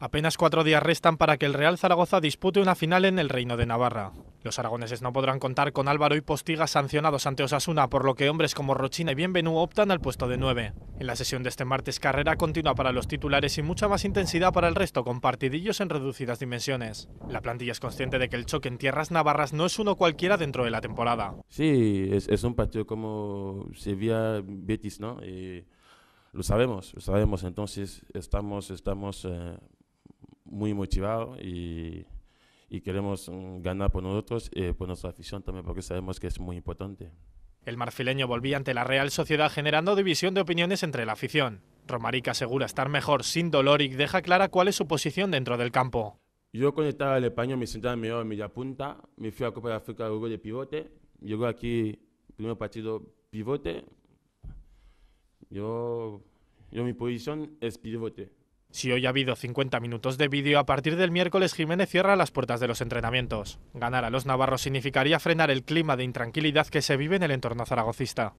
Apenas cuatro días restan para que el Real Zaragoza dispute una final en el Reino de Navarra. Los aragoneses no podrán contar con Álvaro y Postiga sancionados ante Osasuna, por lo que hombres como Rochina y Bienvenú optan al puesto de nueve. En la sesión de este martes, carrera continua para los titulares y mucha más intensidad para el resto, con partidillos en reducidas dimensiones. La plantilla es consciente de que el choque en tierras navarras no es uno cualquiera dentro de la temporada. Sí, es, un partido como Sevilla-Betis, ¿no? Y lo sabemos, lo sabemos. Entonces, estamos, estamos... Eh, muy motivado y, y queremos mm, ganar por nosotros y eh, por nuestra afición también, porque sabemos que es muy importante. El marfileño volvía ante la Real Sociedad generando división de opiniones entre la afición. Romarica asegura estar mejor sin dolor y deja clara cuál es su posición dentro del campo. Yo cuando estaba en España me sentía mejor en media punta, me fui a Copa de África, luego de pivote, llegó aquí, primer partido pivote, yo, yo mi posición es pivote. Si hoy ha habido 50 minutos de vídeo, a partir del miércoles Jiménez cierra las puertas de los entrenamientos. Ganar a los navarros significaría frenar el clima de intranquilidad que se vive en el entorno zaragocista.